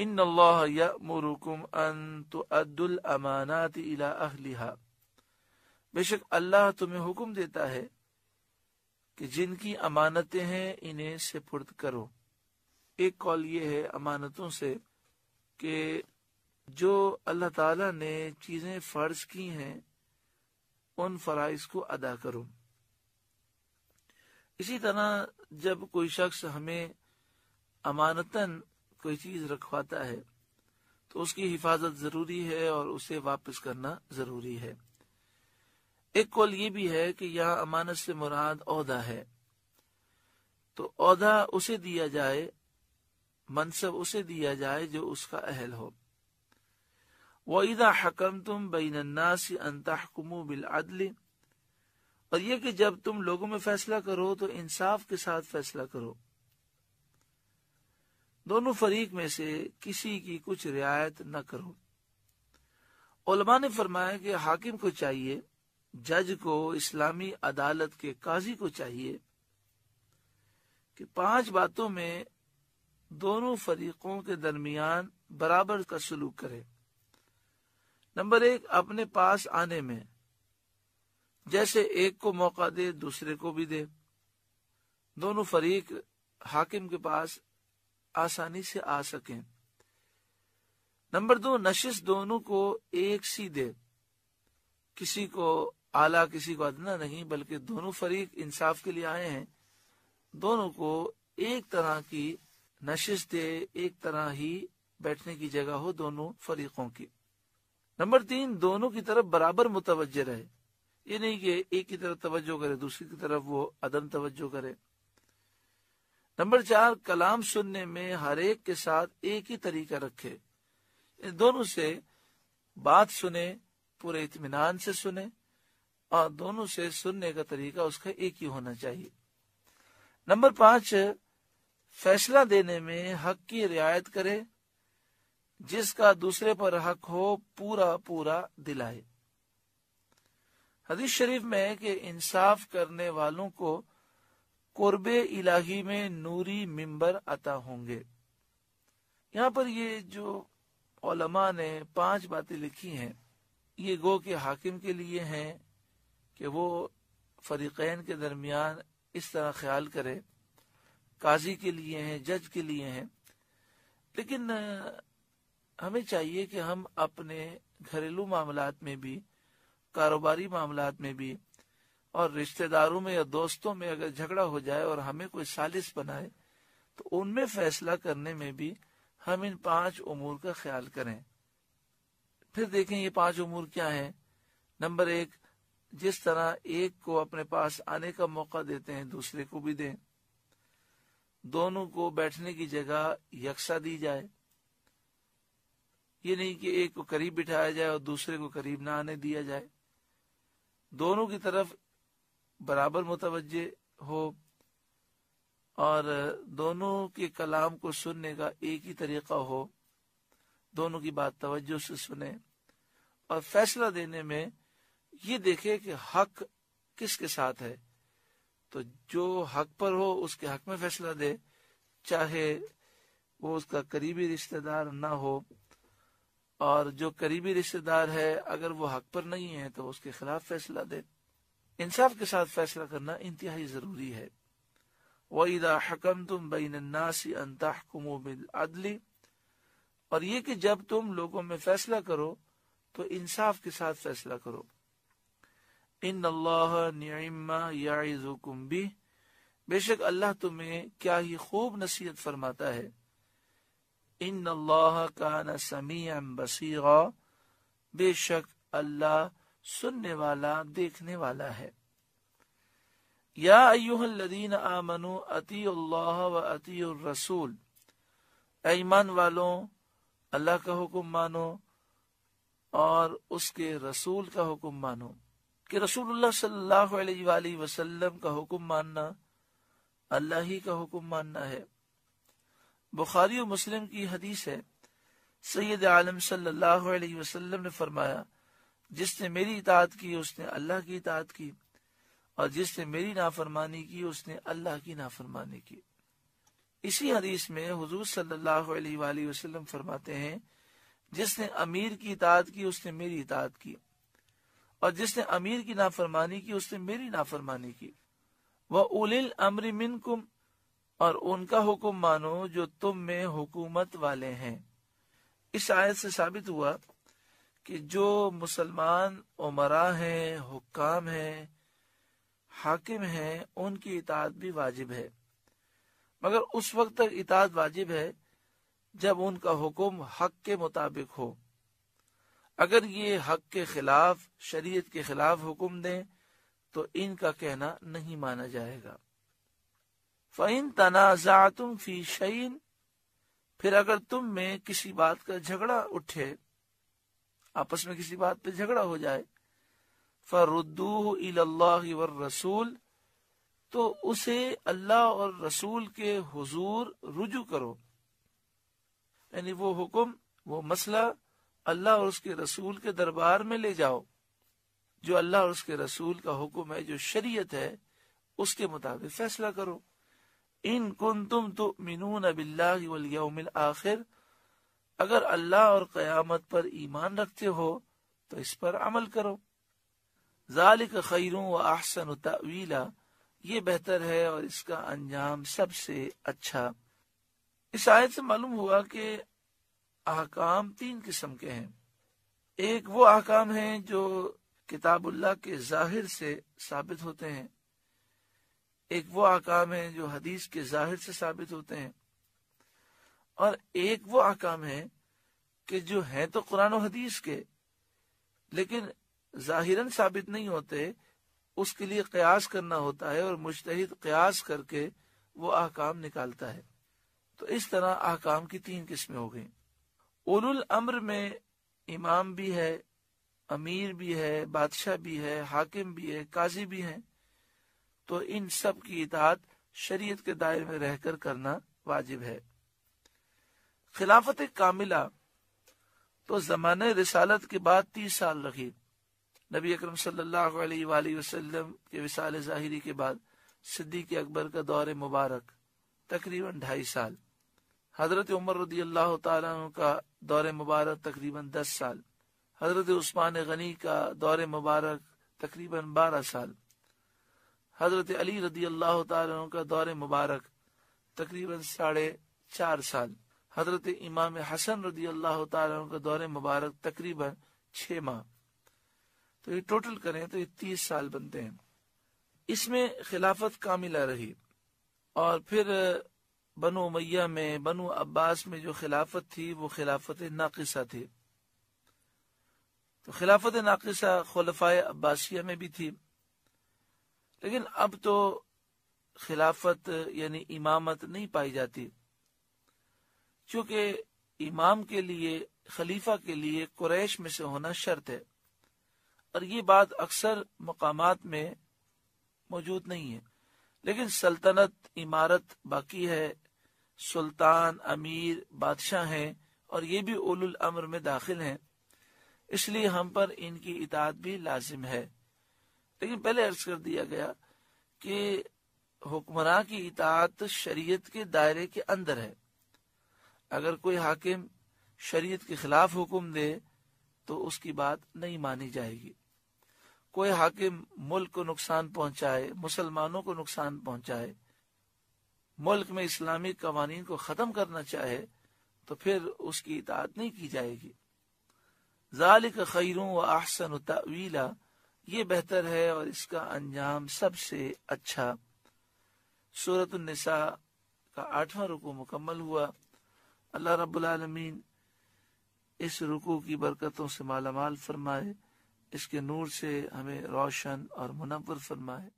इन यमुरुकुम अन अमानात इला अहलिहा बेशक अल्लाह तुम्हें हुक्म देता है कि जिनकी अमानतें हैं इन्हें सिपुर्द करो एक कॉल ये है अमानतों से कि जो अल्लाह ताला ने चीजें फर्ज की हैं उन फराइज को अदा करो इसी तरह जब कोई शख्स हमें अमानतन कोई चीज रखवाता है तो उसकी हिफाजत जरूरी है और उसे वापस करना जरूरी है एक कौल ये भी है कि यहाँ अमानत से मुराद अहदा है तो अहदा उसे दिया जाए मनसब उसे दिया जाए जो उसका अहल हो वईदा हकम तुम बैनन्नासी अंतहकुमो बिल आदली और ये कि जब तुम लोगों में फैसला करो तो इंसाफ के साथ फैसला करो दोनों फरीक में से किसी की कुछ रियायत न करो ओलमा ने फरमाया कि हाकिम को चाहिए जज को इस्लामी अदालत के काजी को चाहिए कि पांच बातों में दोनों फरीकों के दरमियान बराबर का सलूक करे नंबर एक अपने पास आने में जैसे एक को मौका दे दूसरे को भी दे दोनों फरीक हाकिम के पास आसानी से आ सके नंबर दो नशिश दोनों को एक सी दे किसी को आला किसी को अदना नहीं बल्कि दोनों फरीक इंसाफ के लिए आए हैं दोनों को एक तरह की नशिश दे एक तरह ही बैठने की जगह हो दोनों फरीकों की नंबर तीन दोनों की तरफ बराबर मुतवजह रहे ये नहीं कि एक की तरफ तवज्जो करे दूसरी की तरफ वो अदम तवज्जो करे नंबर चार कलाम सुनने में हर एक के साथ एक ही तरीका रखे इन दोनों से बात सुने पूरे इतमान से सुने और दोनों से सुनने का तरीका उसका एक ही होना चाहिए नंबर पांच फैसला देने में हक की रियायत करे जिसका दूसरे पर हक हो पूरा पूरा दिलाए हदीस शरीफ में कि इंसाफ करने वालों को कुर्ब इलाही में नूरी मिंबर अता होंगे यहाँ पर ये जो ओलमा ने पांच बातें लिखी हैं ये गो के हाकिम के लिए हैं कि वो फरीकैन के दरमियान इस तरह ख्याल करे काजी के लिए हैं जज के लिए हैं लेकिन हमें चाहिए कि हम अपने घरेलू मामलात में भी कारोबारी मामलात में भी और रिश्तेदारों में या दोस्तों में अगर झगड़ा हो जाए और हमें कोई सालिस बनाए तो उनमें फैसला करने में भी हम इन पांच उमूर का ख्याल करें फिर देखें ये पांच उमूर क्या है नंबर एक जिस तरह एक को अपने पास आने का मौका देते हैं दूसरे को भी दें दोनों को बैठने की जगह यकसा दी जाए ये नहीं कि एक को करीब बिठाया जाए और दूसरे को करीब ना आने दिया जाए दोनों की तरफ बराबर मुतवजे हो और दोनों के कलाम को सुनने का एक ही तरीका हो दोनों की बात तवज्जो से सुने और फैसला देने में ये देखे कि हक किसके साथ है तो जो हक पर हो उसके हक में फैसला दे चाहे वो उसका करीबी रिश्तेदार ना हो और जो करीबी रिश्तेदार है अगर वो हक पर नहीं है तो उसके खिलाफ फैसला दे इंसाफ के साथ फैसला करना इंतहाई जरूरी है वही हकम तुम बैन नासी अंताहकुमो बिल अदली और ये कि जब तुम लोगों में फैसला करो तो इंसाफ के साथ फैसला करो इन अल्लाह न्यमा बेशक अल्लाह तुम्हें क्या ही खूब नसीहत फरमाता है इन अल्लाह का न समी बसी बेशक अल्लाह सुनने वाला देखने वाला है या अयुहदीन आमनु अती व अती रसूल ईमान वालों अल्लाह का हुक्म मानो और उसके रसूल का हुक्म मानो कि रसूलुल्लाह वसल्लम का हुक्म मानना अल्लाह ही का हुक्म मानना है बुखारी और मुस्लिम की हदीस है सैयद आलम सल्लल्लाहु अलैहि वसल्लम ने फरमाया जिसने मेरी इतात की उसने अल्लाह की इतात की और जिसने मेरी नाफरमानी की उसने अल्लाह की नाफरमानी की इसी हदीस में हजूर सल्लल्लाहु अलैहि वसल्लम फरमाते हैं जिसने अमीर की इताद की उसने मेरी इताद की और जिसने अमीर की नाफरमानी की उसने मेरी नाफरमानी की वह उलिल अमर मिनकुम और उनका हुक्म मानो जो तुम में हुकूमत वाले हैं इस आयत से साबित हुआ कि जो मुसलमान उमरा हैं हुक्काम हैं हाकिम है उनकी इताद भी वाजिब है मगर उस वक्त तक इताद वाजिब है जब उनका हुक्म हक के मुताबिक हो अगर ये हक के खिलाफ शरीयत के खिलाफ हुक्म दें तो इनका कहना नहीं माना जाएगा फ़ैन तनाजा तुम फी शैन फिर अगर तुम में किसी बात का झगड़ा उठे आपस में किसी बात पे झगड़ा हो जाए फ़रुद्दू व रसूल तो उसे अल्लाह और रसूल के हुजूर रुजू करो यानी वो हुक्म वो मसला अल्लाह और उसके रसूल के दरबार में ले जाओ जो अल्लाह और उसके रसूल का हुक्म है जो शरीयत है उसके मुताबिक फैसला करो इन कुन तुम तो मिनून अबिल्लाउमिल आखिर अगर अल्लाह और कयामत पर ईमान रखते हो तो इस पर अमल करो जालिक खैरों व अहसन तवीला ये बेहतर है और इसका अंजाम सबसे अच्छा इस आयत से मालूम हुआ कि अहकाम तीन किस्म के हैं एक वो अहकाम हैं जो किताबुल्लाह के जाहिर से साबित होते हैं एक वो अहकाम हैं जो हदीस के जाहिर से साबित होते हैं और एक वो अहकाम हैं कि जो हैं तो कुरान हदीस के लेकिन जाहिरन साबित नहीं होते उसके लिए कयास करना होता है और मुश्तहिद कयास करके वो अहकाम निकालता है तो इस तरह अहकाम की तीन किस्में हो गई उलुल अम्र में इमाम भी है अमीर भी है बादशाह भी है हाकिम भी है काजी भी है तो इन सब की इतात शरीयत के दायरे में रहकर करना वाजिब है खिलाफत कामिला तो जमाने रिसालत के बाद तीस साल रखी नबी अकरम सल्लल्लाहु अलैहि वसल्लम के विशाल ज़ाहिरी के बाद सिद्दीक अकबर का दौर मुबारक तकरीबन ढाई साल हजरत उमर रदी अल्लाह का दौर मुबारक तकरीबन दस साल हजरत उस्मान गनी का दौर मुबारक तकरीबन बारह साल हजरत अली रदी अल्लाह का दौर मुबारक तकरीबन साढ़े चार साल हजरत इमाम हसन रदी अल्लाह का दौर मुबारक तकरीबन छः माह तो ये टोटल करें तो ये तीस साल बनते हैं इसमें खिलाफत कामिला रही और फिर बनो मैया में बनो अब्बास में जो खिलाफत थी वो खिलाफत नाकिसा थी तो खिलाफत नाकिसा खलफा अब्बासिया में भी थी लेकिन अब तो खिलाफत यानी इमामत नहीं पाई जाती क्योंकि इमाम के लिए खलीफा के लिए कुरैश में से होना शर्त है और ये बात अक्सर मकाम में मौजूद नहीं है लेकिन सल्तनत इमारत बाकी है सुल्तान अमीर बादशाह हैं और ये भी उल अमर में दाखिल हैं इसलिए हम पर इनकी इतात भी लाजिम है लेकिन पहले अर्ज कर दिया गया कि हुक्मरान की इतात शरीयत के दायरे के अंदर है अगर कोई हाकिम शरीयत के खिलाफ हुक्म दे तो उसकी बात नहीं मानी जाएगी कोई हाकिम मुल्क को नुकसान पहुंचाए मुसलमानों को नुकसान पहुंचाए मुल्क में इस्लामी कवानीन को ख़त्म करना चाहे तो फिर उसकी इतात नहीं की जाएगी जालिक खैरों व आहसन तवीला ये बेहतर है और इसका अंजाम सबसे अच्छा सूरत का आठवां रुकू मुकम्मल हुआ अल्लाह रब्बुल इस रुकू की बरकतों से मालामाल फरमाए इसके नूर से हमें रोशन और मुनवर फरमाए